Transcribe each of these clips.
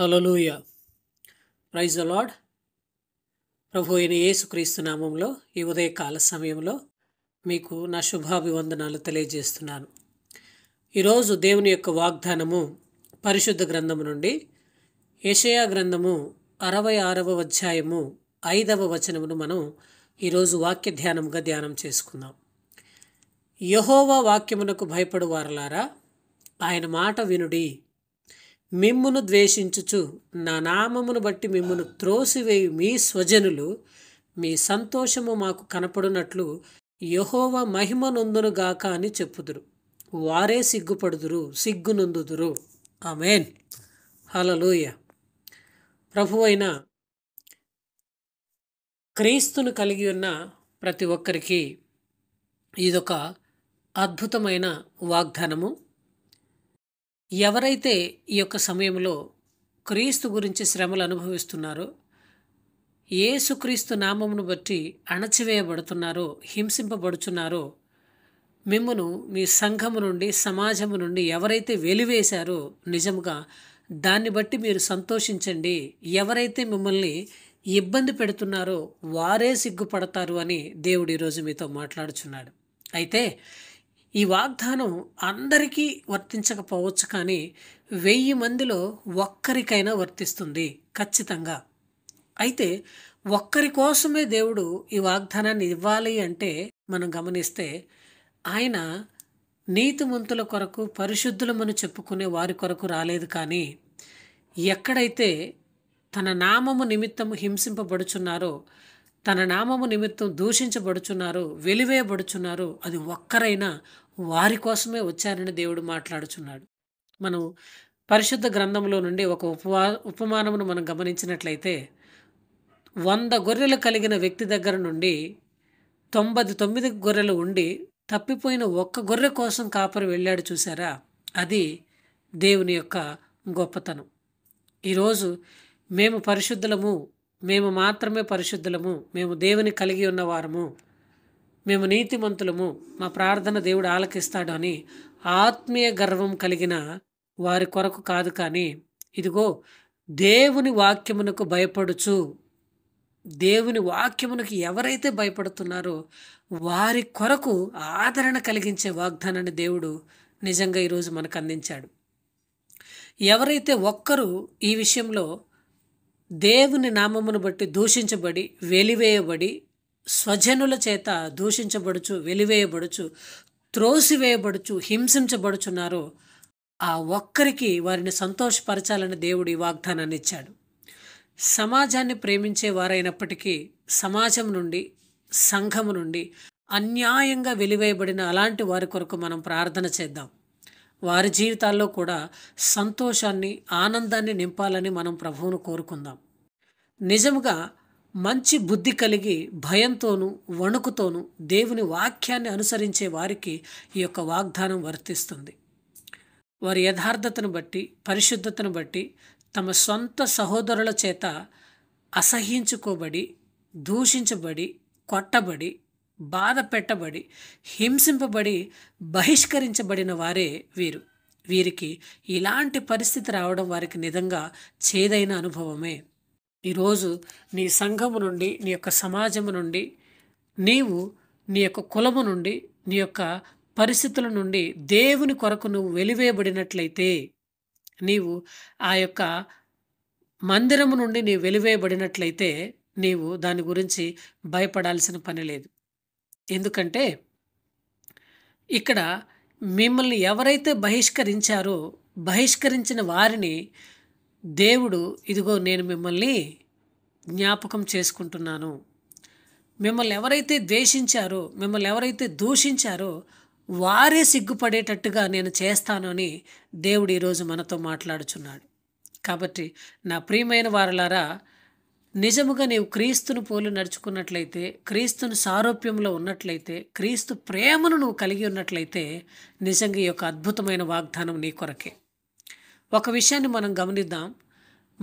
హలోయ ప్రైజ్ అలాడ్ ప్రభు అయిన యేసుక్రీస్తు నామంలో ఈ ఉదయకాల సమయంలో మీకు నా శుభాభివందనాలు తెలియజేస్తున్నాను ఈరోజు దేవుని యొక్క వాగ్దానము పరిశుద్ధ గ్రంథము నుండి యషయా గ్రంథము అరవై ఆరవ అధ్యాయము ఐదవ వచనమును మనం ఈరోజు వాక్య ధ్యానముగా ధ్యానం చేసుకుందాం యహోవా వాక్యమునకు భయపడు వారలారా ఆయన మాట వినుడి మిమ్మును ద్వేషించుచు నా నామమును బట్టి మిమ్మును త్రోసివేయు మీ స్వజనులు మీ సంతోషము మాకు కనపడునట్లు యహోవ మహిమ నొందునుగాక అని చెప్పుదురు వారే సిగ్గుపడుదురు సిగ్గునందుదురు ఆమెన్ హలలోయ ప్రభువైన క్రీస్తును కలిగి ఉన్న ప్రతి ఒక్కరికి ఇదొక అద్భుతమైన వాగ్దానము ఎవరైతే ఈ యొక్క సమయంలో క్రీస్తు గురించి శ్రమలు అనుభవిస్తున్నారో ఏసుక్రీస్తు నామమును బట్టి అణచివేయబడుతున్నారో హింసింపబడుచున్నారో మిమ్మను మీ సంఘము నుండి సమాజము నుండి ఎవరైతే వెలివేశారో నిజముగా దాన్ని బట్టి మీరు సంతోషించండి ఎవరైతే మిమ్మల్ని ఇబ్బంది పెడుతున్నారో వారే సిగ్గుపడతారు అని దేవుడు ఈరోజు మీతో మాట్లాడుచున్నాడు అయితే ఈ వాగ్దానం అందరికీ వర్తించకపోవచ్చు కానీ వెయ్యి మందిలో ఒక్కరికైనా వర్తిస్తుంది ఖచ్చితంగా అయితే ఒక్కరి కోసమే దేవుడు ఈ వాగ్దానాన్ని ఇవ్వాలి అంటే మనం గమనిస్తే ఆయన నీతిమంతుల కొరకు పరిశుద్ధులమని చెప్పుకునే వారి కొరకు రాలేదు కానీ ఎక్కడైతే తన నామము నిమిత్తము హింసింపబడుచున్నారో తన నామము నిమిత్తం దూషించబడుచున్నారు వెలివేయబడుచున్నారు అది ఒక్కరైనా వారి కోసమే వచ్చారని దేవుడు మాట్లాడుచున్నాడు మనం పరిశుద్ధ గ్రంథంలో నుండి ఒక ఉపవా ఉపమానమును మనం గమనించినట్లయితే వంద గొర్రెలు కలిగిన వ్యక్తి దగ్గర నుండి తొంభై తొమ్మిది గొర్రెలు ఉండి తప్పిపోయిన ఒక్క గొర్రె కోసం కాపరి వెళ్ళాడు చూసారా అది దేవుని యొక్క గొప్పతనం ఈరోజు మేము పరిశుద్ధులము మేము మాత్రమే పరిశుద్ధులము మేము దేవుని కలిగి ఉన్నవారము మేము నీతిమంతులము మా ప్రార్థన దేవుడు ఆలకిస్తాడు అని ఆత్మీయ గర్వం కలిగిన వారి కొరకు కాదు కానీ ఇదిగో దేవుని వాక్యమునకు భయపడుచు దేవుని వాక్యమునకు ఎవరైతే భయపడుతున్నారో వారి కొరకు ఆదరణ కలిగించే వాగ్దానాన్ని దేవుడు నిజంగా ఈరోజు మనకు అందించాడు ఎవరైతే ఒక్కరు ఈ విషయంలో దేవుని నామమును బట్టి దూషించబడి వెలివేయబడి స్వజనుల చేత దూషించబడుచు వెలివేయబడుచు త్రోసివేయబడుచు హింసించబడుచున్నారో ఆ ఒక్కరికి వారిని సంతోషపరచాలని దేవుడు ఈ వాగ్దానాన్ని ఇచ్చాడు సమాజాన్ని ప్రేమించే వారైనప్పటికీ సమాజం నుండి సంఘము నుండి అన్యాయంగా వెలివేయబడిన అలాంటి వారి కొరకు మనం ప్రార్థన చేద్దాం వారి జీవితాల్లో కూడా సంతోషాన్ని ఆనందాన్ని నింపాలని మనం ప్రభువును కోరుకుందాం నిజముగా మంచి బుద్ధి కలిగి భయంతోనూ వణుకుతోనూ దేవుని వాక్యాన్ని అనుసరించే వారికి ఈ యొక్క వాగ్దానం వర్తిస్తుంది వారి యథార్థతను బట్టి పరిశుద్ధతను బట్టి తమ సొంత సహోదరుల చేత అసహించుకోబడి దూషించబడి కొట్టబడి బాధ పెట్టబడి హింసింపబడి బహిష్కరించబడిన వారే వీరు వీరికి ఇలాంటి పరిస్థితి రావడం వారికి నిజంగా చేదైన అనుభవమే ఈరోజు నీ సంఘము నుండి నీ యొక్క సమాజము నుండి నీవు నీ యొక్క కులము నుండి నీ యొక్క పరిస్థితుల నుండి దేవుని కొరకు నువ్వు వెలివేయబడినట్లయితే నీవు ఆ యొక్క మందిరము నుండి నీవు వెలివేయబడినట్లయితే నీవు దాని గురించి భయపడాల్సిన పని లేదు ఎందుకంటే ఇక్కడ మిమ్మల్ని ఎవరైతే బహిష్కరించారో బహిష్కరించిన వారిని దేవుడు ఇదిగో నేను మిమ్మల్ని జ్ఞాపకం చేసుకుంటున్నాను మిమ్మల్ని ఎవరైతే ద్వేషించారో మిమ్మల్ని ఎవరైతే దూషించారో వారే సిగ్గుపడేటట్టుగా నేను చేస్తాను అని దేవుడు ఈరోజు మనతో మాట్లాడుచున్నాడు కాబట్టి నా ప్రియమైన వారలారా నిజముగా నీవు క్రీస్తును పోలి నడుచుకున్నట్లయితే క్రీస్తును సారూప్యంలో ఉన్నట్లయితే క్రీస్తు ప్రేమను నువ్వు కలిగి ఉన్నట్లయితే నిజంగా ఈ యొక్క అద్భుతమైన వాగ్దానం నీ కొరకే ఒక విషయాన్ని మనం గమనిద్దాం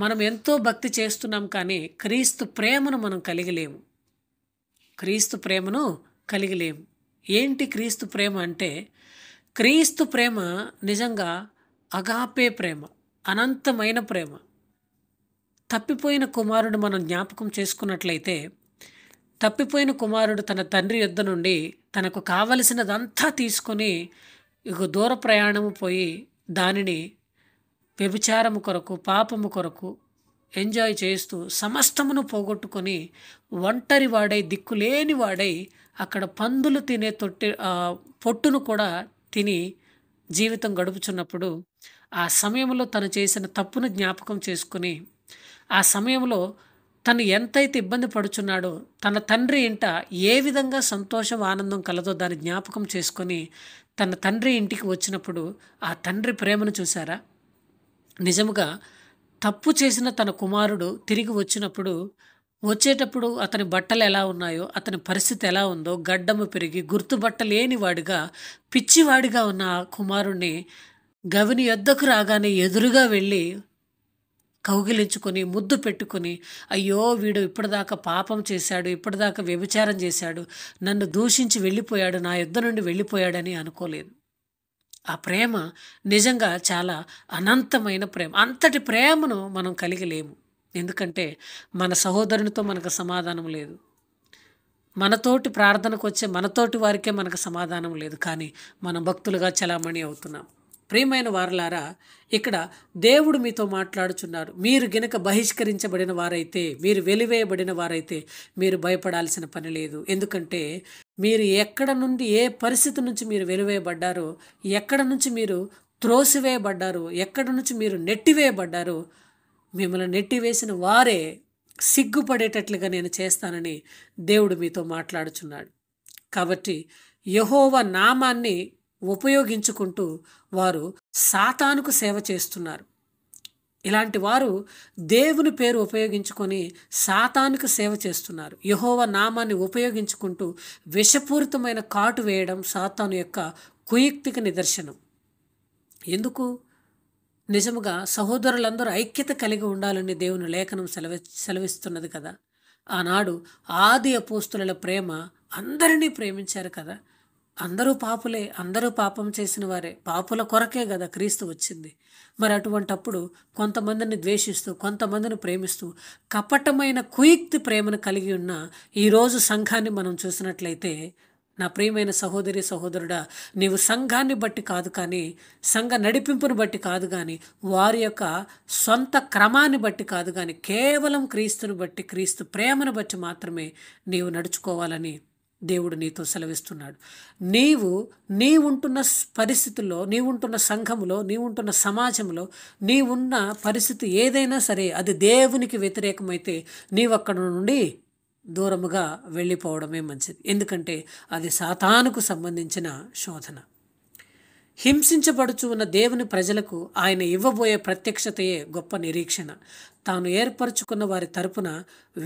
మనం ఎంతో భక్తి చేస్తున్నాం కానీ క్రీస్తు ప్రేమను మనం కలిగలేము క్రీస్తు ప్రేమను కలిగలేము ఏంటి క్రీస్తు ప్రేమ అంటే క్రీస్తు ప్రేమ నిజంగా అగాపే ప్రేమ అనంతమైన ప్రేమ తప్పిపోయిన కుమారుడు మనం జ్ఞాపకం చేసుకున్నట్లయితే తప్పిపోయిన కుమారుడు తన తండ్రి యుద్ధ నుండి తనకు కావలసినదంతా తీసుకొని ఇక దూర ప్రయాణము పోయి దానిని వ్యభిచారము కొరకు పాపము కొరకు ఎంజాయ్ చేస్తూ సమస్తమును పోగొట్టుకొని ఒంటరి వాడై దిక్కులేని వాడై అక్కడ పందులు తినే తొట్టి పొట్టును కూడా తిని జీవితం గడుపుచున్నప్పుడు ఆ సమయంలో తను చేసిన తప్పును జ్ఞాపకం చేసుకుని ఆ సమయంలో తను ఎంతైతే ఇబ్బంది పడుచున్నాడో తన తండ్రి ఇంట ఏ విధంగా సంతోషం ఆనందం కలదో దాని జ్ఞాపకం చేసుకొని తన తండ్రి ఇంటికి వచ్చినప్పుడు ఆ తండ్రి ప్రేమను చూశారా నిజముగా తప్పు చేసిన తన కుమారుడు తిరిగి వచ్చినప్పుడు వచ్చేటప్పుడు అతని బట్టలు ఎలా ఉన్నాయో అతని పరిస్థితి ఎలా ఉందో గడ్డము పెరిగి గుర్తుబట్టలేనివాడిగా పిచ్చివాడిగా ఉన్న ఆ కుమారుణ్ణి గవిని ఎద్దకు రాగానే ఎదురుగా వెళ్ళి కౌగిలించుకొని ముద్దు పెట్టుకొని అయ్యో వీడు ఇప్పటిదాకా పాపం చేశాడు ఇప్పటిదాకా వ్యభిచారం చేశాడు నన్ను దూషించి వెళ్ళిపోయాడు నా యుద్ధ నుండి వెళ్ళిపోయాడని అనుకోలేదు ఆ ప్రేమ నిజంగా చాలా అనంతమైన ప్రేమ అంతటి ప్రేమను మనం లేము ఎందుకంటే మన సహోదరునితో మనకు సమాధానం లేదు మనతోటి ప్రార్థనకు వచ్చే మనతోటి వారికే మనకు సమాధానం లేదు కానీ మనం భక్తులుగా చలామణి అవుతున్నాం ప్రియమైన వారలారా ఇక్కడ దేవుడు మీతో మాట్లాడుచున్నారు మీరు గినక బహిష్కరించబడిన వారైతే మీరు వెలివేయబడిన వారైతే మీరు భయపడాల్సిన పని లేదు ఎందుకంటే మీరు ఎక్కడ నుండి ఏ పరిస్థితి నుంచి మీరు వెలివేయబడ్డారో ఎక్కడ నుంచి మీరు త్రోసివేయబడ్డారు ఎక్కడ నుంచి మీరు నెట్టివేయబడ్డారు మిమ్మల్ని నెట్టివేసిన వారే సిగ్గుపడేటట్లుగా నేను చేస్తానని దేవుడు మీతో మాట్లాడుచున్నాడు కాబట్టి యహోవ నామాన్ని ఉపయోగించుకుంటూ వారు సాతానుకు సేవ చేస్తున్నారు ఇలాంటి వారు దేవుని పేరు ఉపయోగించుకొని సాతానికి సేవ చేస్తున్నారు యహోవ నామాన్ని ఉపయోగించుకుంటూ విషపూరితమైన కాటు వేయడం సాతాను యొక్క కుయుక్తిక నిదర్శనం ఎందుకు నిజముగా సహోదరులందరూ ఐక్యత కలిగి ఉండాలని దేవుని లేఖనం సెలవి సెలవిస్తున్నది కదా ఆనాడు ఆది అపోస్తుల ప్రేమ అందరినీ ప్రేమించారు కదా అందరూ పాపులే అందరూ పాపం చేసిన వారే పాపుల కొరకే కదా క్రీస్తు వచ్చింది మరి అటువంటప్పుడు కొంతమందిని ద్వేషిస్తూ కొంతమందిని ప్రేమిస్తూ కపటమైన కుయుక్తి ప్రేమను కలిగి ఉన్న ఈరోజు సంఘాన్ని మనం చూసినట్లయితే నా ప్రియమైన సహోదరి సహోదరుడా నీవు సంఘాన్ని బట్టి కాదు కానీ సంఘ నడిపింపును బట్టి కాదు కానీ వారి యొక్క సొంత క్రమాన్ని బట్టి కాదు కానీ కేవలం క్రీస్తుని బట్టి క్రీస్తు ప్రేమను బట్టి మాత్రమే నీవు నడుచుకోవాలని దేవుడు నీతో సెలవిస్తున్నాడు నీవు నీవుంటున్న పరిస్థితుల్లో నీవుంటున్న సంఘములో నీవుంటున్న సమాజంలో నీవున్న పరిస్థితి ఏదైనా సరే అది దేవునికి వ్యతిరేకమైతే నీవక్కడ నుండి దూరముగా వెళ్ళిపోవడమే మంచిది ఎందుకంటే అది సాతానుకు సంబంధించిన శోధన హింసించబడుచు ఉన్న దేవుని ప్రజలకు ఆయన ఇవ్వబోయే ప్రత్యక్షతయే గొప్ప నిరీక్షణ తాను ఏర్పరచుకున్న వారి తరపున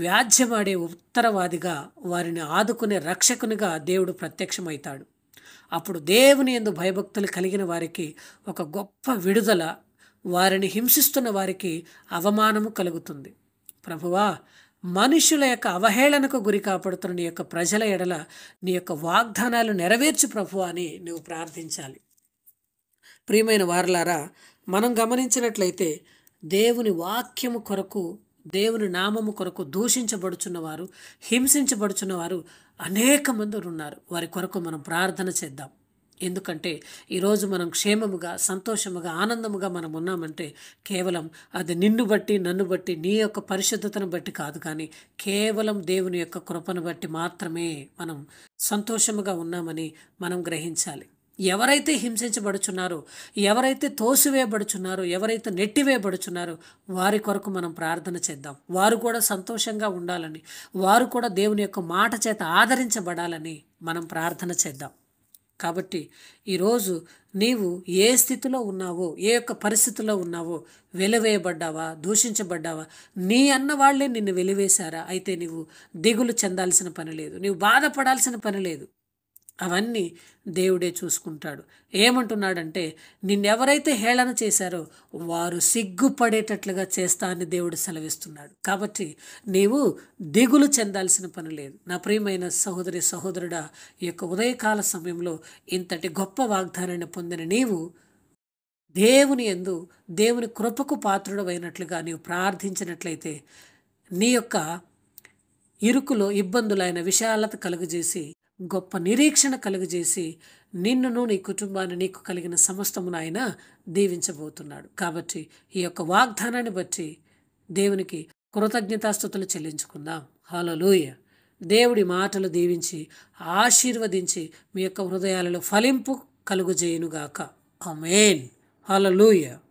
వ్యాజ్యమాడే ఉత్తరవాదిగా వారిని ఆదుకునే రక్షకునిగా దేవుడు ప్రత్యక్షమవుతాడు అప్పుడు దేవుని ఎందు భయభక్తులు కలిగిన వారికి ఒక గొప్ప విడుదల వారిని హింసిస్తున్న వారికి అవమానము కలుగుతుంది ప్రభువా మనుషుల యొక్క అవహేళనకు గురి కాపాడుతున్న నీ యొక్క ప్రజల ఎడల నీ యొక్క వాగ్దానాలు నెరవేర్చు ప్రభు అని నువ్వు ప్రార్థించాలి ప్రియమైన వారలారా మనం గమనించినట్లయితే దేవుని వాక్యము కొరకు దేవుని నామము కొరకు దూషించబడుచున్నవారు హింసించబడుచున్నవారు అనేక మంది ఉన్నారు వారి కొరకు మనం ప్రార్థన చేద్దాం ఎందుకంటే ఈరోజు మనం క్షేమముగా సంతోషముగా ఆనందముగా మనం ఉన్నామంటే కేవలం అది నిన్ను బట్టి నన్ను బట్టి నీ యొక్క పరిశుద్ధతను బట్టి కాదు కానీ కేవలం దేవుని యొక్క కృపను బట్టి మాత్రమే మనం సంతోషముగా ఉన్నామని మనం గ్రహించాలి ఎవరైతే హింసించబడుచున్నారో ఎవరైతే తోసివేయబడుచున్నారో ఎవరైతే నెట్టివేయబడుచున్నారో వారి కొరకు మనం ప్రార్థన చేద్దాం వారు కూడా సంతోషంగా ఉండాలని వారు కూడా దేవుని యొక్క మాట చేత ఆదరించబడాలని మనం ప్రార్థన చేద్దాం కాబట్టి ఈరోజు నీవు ఏ స్థితిలో ఉన్నావో ఏ యొక్క పరిస్థితిలో ఉన్నావో వెలివేయబడ్డావా దూషించబడ్డావా నీ అన్న వాళ్లే నిన్ను వెలివేశారా అయితే నీవు దిగులు చెందాల్సిన పని లేదు నీవు బాధపడాల్సిన పని లేదు అవన్నీ దేవుడే చూసుకుంటాడు ఏమంటున్నాడంటే నిన్నెవరైతే హేళన చేశారో వారు సిగ్గుపడేటట్లుగా చేస్తా అని దేవుడు సెలవిస్తున్నాడు కాబట్టి నీవు దిగులు చెందాల్సిన పని లేదు నా ప్రియమైన సహోదరి సహోదరుడ యొక్క ఉదయకాల సమయంలో ఇంతటి గొప్ప వాగ్దానాన్ని పొందిన నీవు దేవుని ఎందు దేవుని కృపకు అయినట్లుగా నీవు ప్రార్థించినట్లయితే నీ యొక్క ఇరుకులో ఇబ్బందులైన విశాలత కలుగజేసి గొప్ప నిరీక్షణ కలుగజేసి నిన్నును నీ కుటుంబాన్ని నీకు కలిగిన సమస్తమును ఆయన దీవించబోతున్నాడు కాబట్టి ఈ యొక్క వాగ్దానాన్ని బట్టి దేవునికి కృతజ్ఞతాస్థుతులు చెల్లించుకుందాం హలోయ దేవుడి మాటలు దీవించి ఆశీర్వదించి మీ యొక్క హృదయాలలో ఫలింపు కలుగుజేయునుగాక అమేన్ హలలుయ